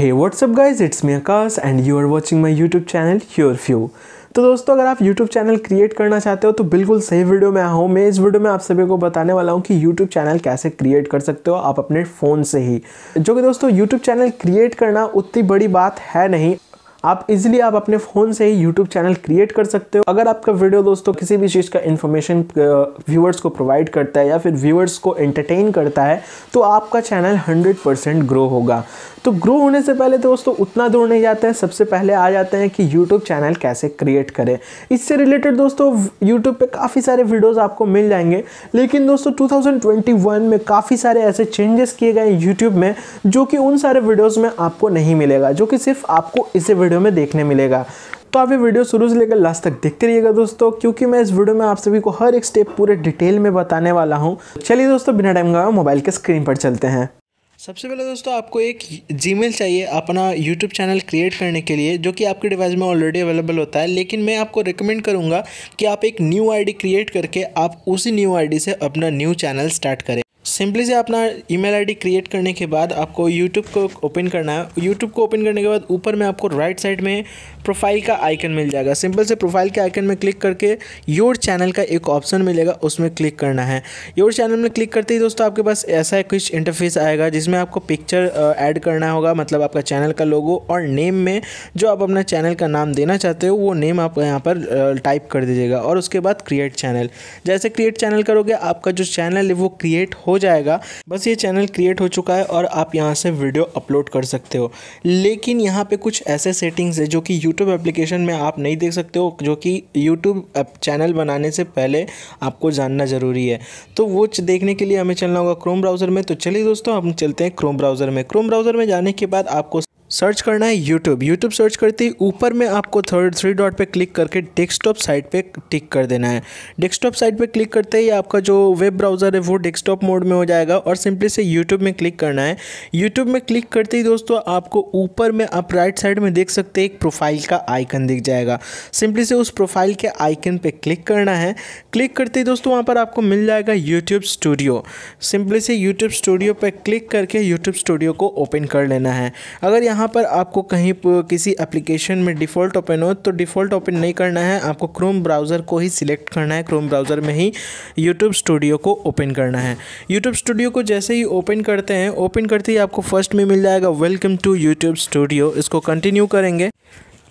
hey WhatsApp guys it's me Aakash and you are watching my YouTube channel your few तो दोस्तों अगर आप YouTube channel create करना चाहते हो तो बिल्कुल सही वीडियो में आऊँ मैं इस वीडियो में आप सभी को बताने वाला हूँ कि YouTube चैनल कैसे क्रिएट कर सकते हो आप अपने फ़ोन से ही जो कि दोस्तों YouTube चैनल क्रिएट करना उतनी बड़ी बात है नहीं आप इजिली आप अपने फ़ोन से ही यूट्यूब चैनल क्रिएट कर सकते हो अगर आपका वीडियो दोस्तों किसी भी चीज़ का इन्फॉर्मेशन व्यूअर्स को प्रोवाइड करता है या फिर व्यूअर्स को एंटरटेन करता है तो आपका चैनल 100% ग्रो होगा तो ग्रो होने से पहले दोस्तों उतना दूर नहीं जाते हैं सबसे पहले आ जाते हैं कि यूट्यूब चैनल कैसे क्रिएट करें इससे रिलेटेड दोस्तों यूट्यूब पे काफ़ी सारे वीडियोस आपको मिल जाएंगे लेकिन दोस्तों 2021 में काफ़ी सारे ऐसे चेंजेस किए गए यूट्यूब में जो कि उन सारे वीडियोज़ में आपको नहीं मिलेगा जो कि सिर्फ आपको इसी वीडियो में देखने मिलेगा तो आप ये वीडियो शुरू से लेकर लास्ट तक देखते रहिएगा दोस्तों क्योंकि मैं इस वीडियो में आप सभी को हर एक स्टेप पूरे डिटेल में बताने वाला हूँ चलिए दोस्तों बिना टाइम गए मोबाइल के स्क्रीन पर चलते हैं सबसे पहले दोस्तों आपको एक जीमेल चाहिए अपना यूट्यूब चैनल क्रिएट करने के लिए जो कि आपके डिवाइस में ऑलरेडी अवेलेबल होता है लेकिन मैं आपको रिकमेंड करूँगा कि आप एक न्यू आईडी क्रिएट करके आप उसी न्यू आईडी से अपना न्यू चैनल स्टार्ट करें सिंपली से अपना ईमेल आईडी क्रिएट करने के बाद आपको यूट्यूब को ओपन करना है यूट्यूब को ओपन करने के बाद ऊपर में आपको राइट साइड में प्रोफाइल का आइकन मिल जाएगा सिंपल से प्रोफाइल के आइकन में क्लिक करके योर चैनल का एक ऑप्शन मिलेगा उसमें क्लिक करना है योर चैनल में क्लिक करते ही दोस्तों आपके पास ऐसा कुछ इंटरफेस आएगा जिसमें आपको पिक्चर ऐड करना होगा मतलब आपका चैनल का लोगो और नेम में जो आप अपना चैनल का नाम देना चाहते हो वो नेम आप यहाँ पर टाइप कर दीजिएगा और उसके बाद क्रिएट चैनल जैसे क्रिएट चैनल करोगे आपका जो चैनल है वो क्रिएट हो जाए जाएगा बस ये चैनल क्रिएट हो चुका है और आप यहाँ से वीडियो अपलोड कर सकते हो लेकिन यहाँ पे कुछ ऐसे सेटिंग्स है जो कि यूट्यूब एप्लीकेशन में आप नहीं देख सकते हो जो कि यूट्यूब चैनल बनाने से पहले आपको जानना ज़रूरी है तो वो देखने के लिए हमें चलना होगा क्रोम ब्राउज़र में तो चलिए दोस्तों हम चलते हैं क्रोम ब्राउज़र में क्रोम ब्राउज़र में जाने के बाद आपको सर्च करना है यूट्यूब यूट्यूब सर्च करते ही ऊपर में आपको थर्ड थ्री डॉट पे क्लिक करके डेस्कटॉप साइट पे टिक कर देना है डेस्कटॉप साइट पे क्लिक करते ही आपका जो वेब ब्राउज़र है वो डेस्कटॉप मोड में हो जाएगा और सिंपली से यूट्यूब में क्लिक करना है यूट्यूब में क्लिक करते ही दोस्तों आपको ऊपर में आप राइट साइड में देख सकते एक प्रोफाइल का आइकन दिख जाएगा सिंपली से उस प्रोफाइल के आइकन पर क्लिक करना है क्लिक करते ही दोस्तों वहाँ पर आपको मिल जाएगा यूट्यूब स्टूडियो सिंपली से यूट्यूब स्टूडियो पर क्लिक करके यूट्यूब स्टूडियो को ओपन कर लेना है अगर यहाँ यहाँ पर आपको कहीं किसी एप्लीकेशन में डिफ़ॉल्ट ओपन हो तो डिफ़ॉल्ट ओपन नहीं करना है आपको क्रोम ब्राउज़र को ही सिलेक्ट करना है क्रोम ब्राउज़र में ही यूट्यूब स्टूडियो को ओपन करना है यूट्यूब स्टूडियो को जैसे ही ओपन करते हैं ओपन करते ही आपको फर्स्ट में मिल जाएगा वेलकम टू यूट्यूब स्टूडियो इसको कंटिन्यू करेंगे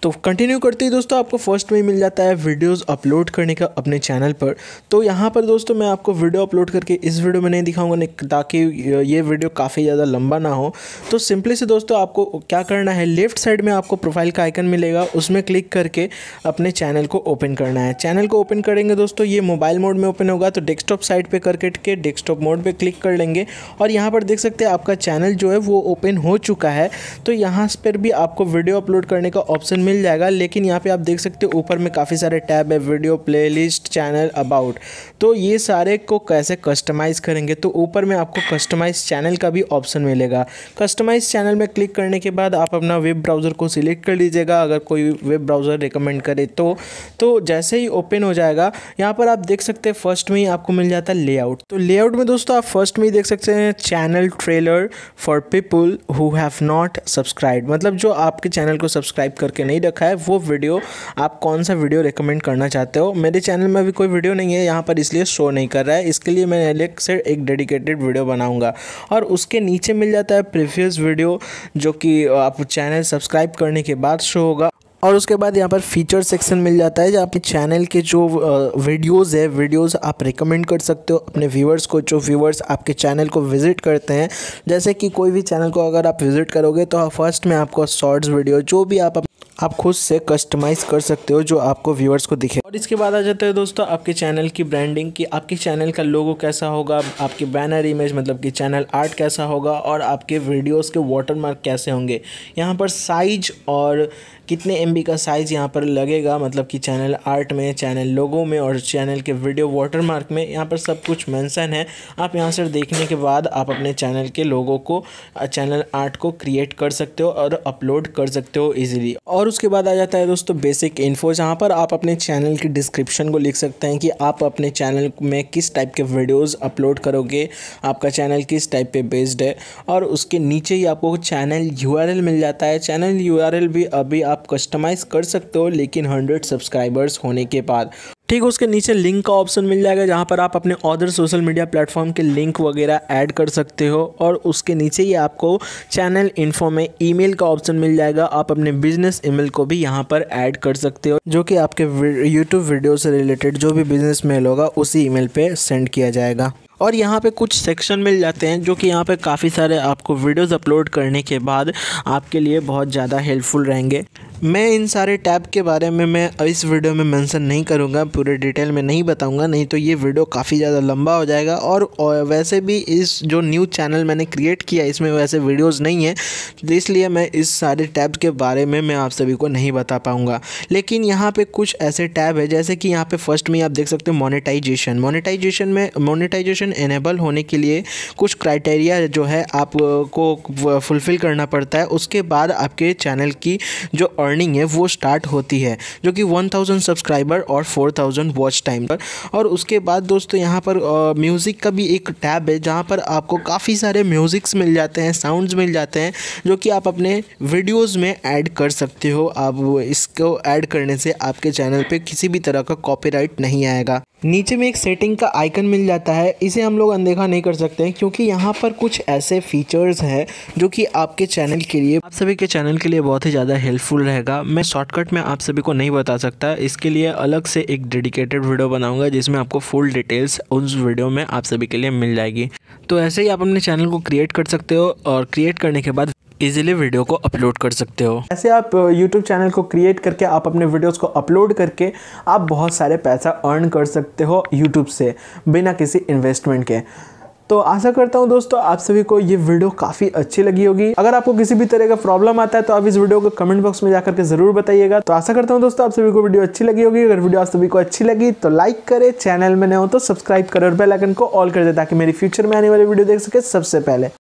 तो कंटिन्यू करते ही दोस्तों आपको फर्स्ट में ही मिल जाता है वीडियोस अपलोड करने का अपने चैनल पर तो यहाँ पर दोस्तों मैं आपको वीडियो अपलोड करके इस वीडियो में नहीं दिखाऊंगा ताकि ये वीडियो काफ़ी ज़्यादा लंबा ना हो तो सिंपली से दोस्तों आपको क्या करना है लेफ्ट साइड में आपको प्रोफाइल का आइकन मिलेगा उसमें क्लिक करके अपने चैनल को ओपन करना है चैनल को ओपन करेंगे दोस्तों ये मोबाइल मोड में ओपन होगा तो डेस्कटॉप साइड पर करके के डेस्कटॉप मोड पर क्लिक कर लेंगे और यहाँ पर देख सकते हैं आपका चैनल जो है वो ओपन हो चुका है तो यहाँ पर भी आपको वीडियो अपलोड करने का ऑप्शन मिल जाएगा लेकिन यहाँ पे आप देख सकते हो ऊपर में काफ़ी सारे टैब है वीडियो प्लेलिस्ट चैनल अबाउट तो ये सारे को कैसे कस्टमाइज़ करेंगे तो ऊपर में आपको कस्टमाइज़ चैनल का भी ऑप्शन मिलेगा कस्टमाइज़ चैनल में क्लिक करने के बाद आप अपना वेब ब्राउज़र को सिलेक्ट कर लीजिएगा अगर कोई वेब ब्राउज़र रिकमेंड करे तो तो जैसे ही ओपन हो जाएगा यहाँ पर आप देख सकते हैं फर्स्ट में ही आपको मिल जाता है लेआउट तो लेआउट में दोस्तों आप फर्स्ट में ही देख सकते हैं channel trailer for people who have not subscribe मतलब जो आपके चैनल को सब्सक्राइब करके नहीं नहीं रखा है वो वीडियो आप कौन सा वीडियो रिकमेंड करना चाहते हो मेरे चैनल में अभी कोई वीडियो नहीं है यहाँ पर इसलिए शो नहीं कर रहा है इसके लिए मैं अलग से एक डेडिकेटेड वीडियो बनाऊँगा और उसके नीचे मिल जाता है प्रीवियस वीडियो जो कि आप चैनल सब्सक्राइब करने के बाद शो होगा और उसके बाद यहाँ पर फीचर सेक्शन मिल जाता है जहाँ पे चैनल के जो वीडियोस है वीडियोस आप रिकमेंड कर सकते हो अपने व्यूवर्स को जो व्यूवर्स आपके चैनल को विजिट करते हैं जैसे कि कोई भी चैनल को अगर आप विजिट करोगे तो फर्स्ट में आपको शॉर्ट्स वीडियो जो भी आप आप खुद से कस्टमाइज़ कर सकते हो जो आपको व्यूअर्स को दिखे और इसके बाद आ जाते हैं दोस्तों आपके चैनल की ब्रांडिंग की आपके चैनल का लोगो कैसा होगा आपकी बैनर इमेज मतलब कि चैनल आर्ट कैसा होगा और आपके वीडियोस के वाटरमार्क कैसे होंगे यहाँ पर साइज और कितने एम का साइज़ यहाँ पर लगेगा मतलब कि चैनल आर्ट में चैनल लोगो में और चैनल के वीडियो वाटरमार्क में यहाँ पर सब कुछ मेंशन है आप यहाँ से देखने के बाद आप अपने चैनल के लोगों को चैनल आर्ट को क्रिएट कर सकते हो और अपलोड कर सकते हो इजीली और उसके बाद आ जाता है दोस्तों बेसिक इन्फो जहाँ पर आप अपने चैनल की डिस्क्रिप्शन को लिख सकते हैं कि आप अपने चैनल में किस टाइप के वीडियोस अपलोड करोगे आपका चैनल किस टाइप पे बेस्ड है और उसके नीचे ही आपको चैनल यूआरएल मिल जाता है चैनल यूआरएल भी अभी आप कस्टमाइज़ कर सकते हो लेकिन हंड्रेड सब्सक्राइबर्स होने के बाद ठीक उसके नीचे लिंक का ऑप्शन मिल जाएगा जहाँ पर आप अपने अदर सोशल मीडिया प्लेटफॉर्म के लिंक वगैरह ऐड कर सकते हो और उसके नीचे ही आपको चैनल इन्फो में ईमेल का ऑप्शन मिल जाएगा आप अपने बिजनेस ईमेल को भी यहाँ पर ऐड कर सकते हो जो कि आपके यूट्यूब वीडियो से रिलेटेड जो भी बिजनेस मेल होगा उसी ई मेल सेंड किया जाएगा और यहाँ पे कुछ सेक्शन मिल जाते हैं जो कि यहाँ पे काफ़ी सारे आपको वीडियोस अपलोड करने के बाद आपके लिए बहुत ज़्यादा हेल्पफुल रहेंगे मैं इन सारे टैब के बारे में मैं इस वीडियो में मेंशन नहीं करूँगा पूरे डिटेल में नहीं बताऊँगा नहीं तो ये वीडियो काफ़ी ज़्यादा लंबा हो जाएगा और वैसे भी इस जो न्यू चैनल मैंने क्रिएट किया इसमें वैसे वीडियोस नहीं है तो इसलिए मैं इस सारे टैब के बारे में मैं आप सभी को नहीं बता पाऊँगा लेकिन यहाँ पर कुछ ऐसे टैब है जैसे कि यहाँ पर फर्स्ट में आप देख सकते हो मोनिटाइजेशन मोनिटाइजेशन में मोनिटाइजेशन एनेबल होने के लिए कुछ क्राइटेरिया जो है आपको फुलफ़िल करना पड़ता है उसके बाद आपके चैनल की जो अर्निंग है वो स्टार्ट होती है जो कि 1000 सब्सक्राइबर और 4000 वॉच टाइम पर और उसके बाद दोस्तों यहाँ पर म्यूज़िक का भी एक टैब है जहाँ पर आपको काफ़ी सारे म्यूज़िक्स मिल जाते हैं साउंड्स मिल जाते हैं जो कि आप अपने वीडियोज़ में ऐड कर सकते हो आप इसको ऐड करने से आपके चैनल पर किसी भी तरह का कॉपी नहीं आएगा नीचे में एक सेटिंग का आइकन मिल जाता है इसे हम लोग अनदेखा नहीं कर सकते हैं क्योंकि यहाँ पर कुछ ऐसे फीचर्स हैं जो कि आपके चैनल के लिए आप सभी के चैनल के लिए बहुत ही ज़्यादा हेल्पफुल रहेगा मैं शॉर्टकट में आप सभी को नहीं बता सकता इसके लिए अलग से एक डेडिकेटेड वीडियो बनाऊंगा जिसमें आपको फुल डिटेल्स उस वीडियो में आप सभी के लिए मिल जाएगी तो ऐसे ही आप अपने चैनल को क्रिएट कर सकते हो और क्रिएट करने के बाद इजीली वीडियो को अपलोड कर सकते हो ऐसे आप यूट्यूब चैनल को क्रिएट करके आप अपने वीडियोस को अपलोड करके आप बहुत सारे पैसा अर्न कर सकते हो यूट्यूब से बिना किसी इन्वेस्टमेंट के तो आशा करता हूँ दोस्तों आप सभी को ये वीडियो काफ़ी अच्छी लगी होगी अगर आपको किसी भी तरह का प्रॉब्लम आता है तो आप इस वीडियो को कमेंट बॉक्स में जाकर के ज़रूर बताइएगा तो आशा करता हूँ दोस्तों आप सभी को वीडियो अच्छी लगी होगी अगर वीडियो आप सभी को अच्छी लगी तो लाइक करें चैनल में न हो तो सब्सक्राइब करें और बेलाइकन को ऑल कर दे ताकि मेरी फ्यूचर में आने वाली वीडियो देख सके सबसे पहले